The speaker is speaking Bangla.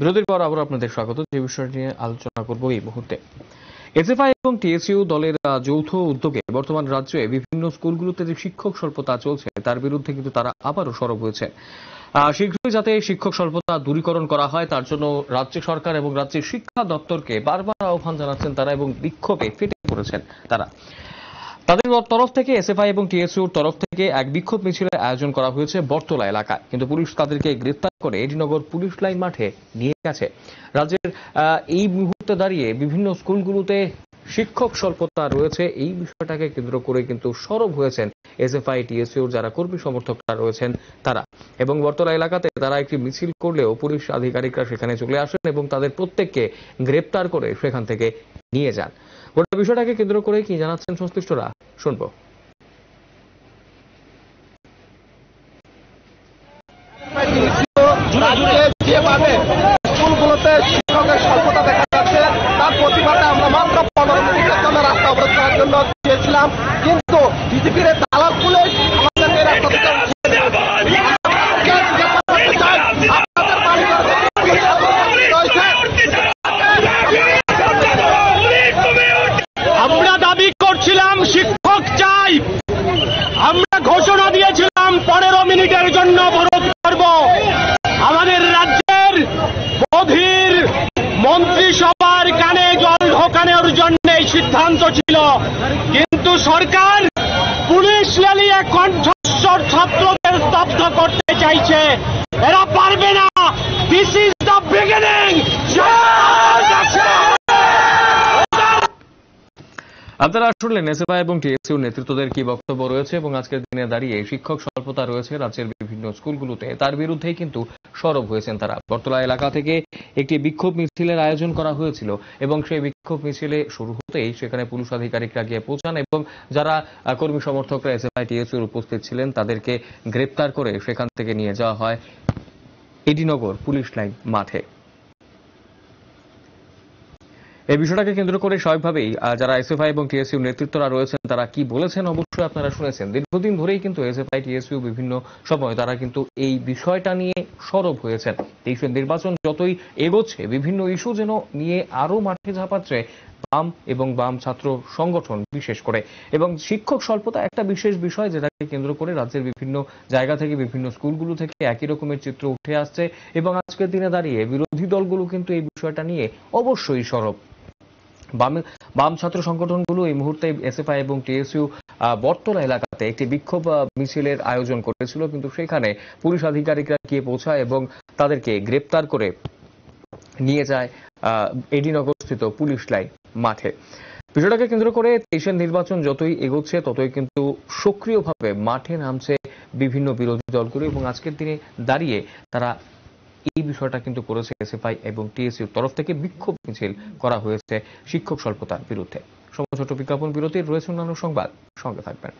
বিরতির পর আবার আপনাদের স্বাগত যে বিষয়টি নিয়ে আলোচনা করব এই মুহূর্তে এসএফআই এবং টিএসইউ দলের যৌথ উদ্যোগে বর্তমান রাজ্যে বিভিন্ন স্কুলগুলোতে যে শিক্ষক স্বল্পতা চলছে তার বিরুদ্ধে কিন্তু তারা আবারও সরব হয়েছে শীঘ্রই যাতে শিক্ষক স্বল্পতা দূরীকরণ করা হয় তার জন্য রাজ্য সরকার এবং রাজ্যের শিক্ষা দপ্তরকে বারবার আহ্বান জানাচ্ছেন তারা এবং বিক্ষোভে ফেটে পড়েছেন তারা তাদের তরফ থেকে এসএফআই এবং টিএসইউর তরফ থেকে এক বিক্ষোভ মিছিলের আয়োজন করা হয়েছে বর্তলা এলাকায় কিন্তু পুলিশ তাদেরকে গ্রেফতার করে এডিনগর পুলিশ লাইন মাঠে নিয়ে গেছে রাজ্যের এই মুহূর্তে দাঁড়িয়ে বিভিন্ন স্কুলগুলোতে শিক্ষক স্বল্পতা রয়েছে এই বিষয়টাকে কেন্দ্র করে কিন্তু সরব হয়েছেন এসএফআই টিএসইউর যারা কর্মী সমর্থকরা রয়েছেন তারা এবং বর্তলা এলাকাতে তারা একটি মিছিল করলেও পুলিশ আধিকারিকরা সেখানে চলে আসেন এবং তাদের প্রত্যেককে গ্রেপ্তার করে সেখান থেকে নিয়ে যান গোটা বিষয়টাকে কেন্দ্র করে কি জানাচ্ছেন সংশ্লিষ্টরা শুনবো 躺着去了。আপনারা আসলে এসএফআই এবং টিএসইউ নেতৃত্বদের কি বক্তব্য রয়েছে এবং আজকের দিনে দাঁড়িয়ে শিক্ষক স্বল্পতা রয়েছে রাজ্যের বিভিন্ন স্কুলগুলোতে তার বিরুদ্ধেই কিন্তু সরব হয়েছেন তারা বর্তলা এলাকা থেকে একটি বিক্ষোভ মিছিলের আয়োজন করা হয়েছিল এবং সেই বিক্ষোভ মিছিলে শুরু হতেই সেখানে পুলিশ আধিকারিকরা গিয়ে পৌঁছান এবং যারা কর্মী সমর্থকরা এসএফআই টিএসইউর উপস্থিত ছিলেন তাদেরকে গ্রেপ্তার করে সেখান থেকে নিয়ে যাওয়া হয় এডিনগর পুলিশ লাইন মাঠে এই বিষয়টাকে কেন্দ্র করে স্বাভাবিকভাবেই যারা এসএফআই এবং টিএসইউ নেতৃত্বরা রয়েছেন তারা কি বলেছেন অবশ্যই আপনারা শুনেছেন দীর্ঘদিন ধরেই কিন্তু এসএফআই টিএসইউ বিভিন্ন সময় তারা কিন্তু এই বিষয়টা নিয়ে সরব হয়েছেন তেইশে নির্বাচন যতই এগোচ্ছে বিভিন্ন ইস্যু যেন নিয়ে আরো মাঠে ঝাঁপাচ্ছে বাম এবং বাম ছাত্র সংগঠন বিশেষ করে এবং শিক্ষক স্বল্পতা একটা বিশেষ বিষয় যেটাকে কেন্দ্র করে রাজ্যের বিভিন্ন জায়গা থেকে বিভিন্ন স্কুলগুলো থেকে একই রকমের চিত্র উঠে আসছে এবং আজকের দিনে দাঁড়িয়ে বিরোধী দলগুলো কিন্তু এই বিষয়টা নিয়ে অবশ্যই সরব বাম ছাত্র সংগঠনগুলো এই মুহূর্তে এসএফআই এবং টিএসইউ বটতলা এলাকাতে একটি বিক্ষোভ মিছিলের আয়োজন করেছিল কিন্তু সেখানে পুলিশ আধিকারিকরা গিয়ে পৌঁছায় এবং তাদেরকে গ্রেপ্তার করে নিয়ে যায় এডিনগরস্থিত পুলিশ লাইন মাঠে বিষয়টাকে কেন্দ্র করে তেইশের নির্বাচন যতই এগোচ্ছে ততই কিন্তু সক্রিয়ভাবে মাঠে নামছে বিভিন্ন বিরোধী দলগুলো এবং আজকের দিনে দাঁড়িয়ে তারা এই বিষয়টা কিন্তু করেছে এসএফআই এবং টিএসইউর তরফ থেকে বিক্ষোভ মিছিল করা হয়েছে শিক্ষক স্বল্পতার বিরুদ্ধে সময় ছোট বিজ্ঞাপন বিরতির রয়েছে অন্যান্য সংবাদ সঙ্গে থাকবেন